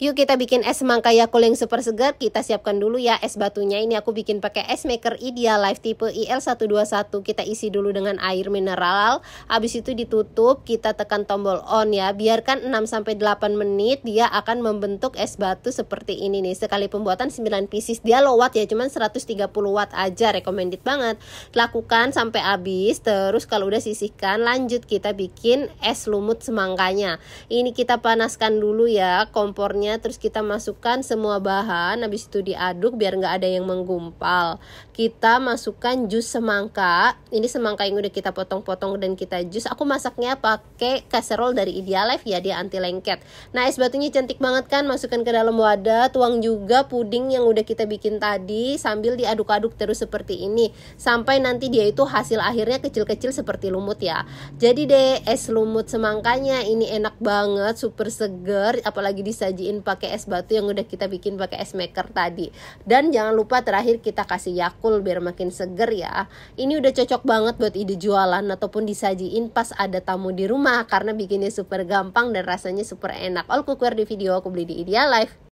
Yuk kita bikin es semangka Yakult yang super segar. Kita siapkan dulu ya es batunya. Ini aku bikin pakai es maker Ideal Life tipe IL121. Kita isi dulu dengan air mineral. Habis itu ditutup, kita tekan tombol on ya. Biarkan 6 sampai 8 menit dia akan membentuk es batu seperti ini nih. Sekali pembuatan 9 pieces. Dia low watt ya, cuman 130 watt aja. Recommended banget. Lakukan sampai habis. Terus kalau udah sisihkan, lanjut kita bikin es lumut semangkanya. Ini kita panaskan dulu ya kompornya terus kita masukkan semua bahan habis itu diaduk biar nggak ada yang menggumpal kita masukkan jus semangka ini semangka yang udah kita potong-potong dan kita jus aku masaknya pakai casserole dari Idealife ya dia anti lengket nah es batunya cantik banget kan masukkan ke dalam wadah tuang juga puding yang udah kita bikin tadi sambil diaduk-aduk terus seperti ini sampai nanti dia itu hasil akhirnya kecil-kecil seperti lumut ya jadi deh es lumut semangkanya ini enak banget super seger apalagi disajiin pakai es batu yang udah kita bikin pakai es maker tadi dan jangan lupa terakhir kita kasih yakul biar makin seger ya ini udah cocok banget buat ide jualan ataupun disajiin pas ada tamu di rumah karena bikinnya super gampang dan rasanya super enak all cookware di video aku beli di Ideal Life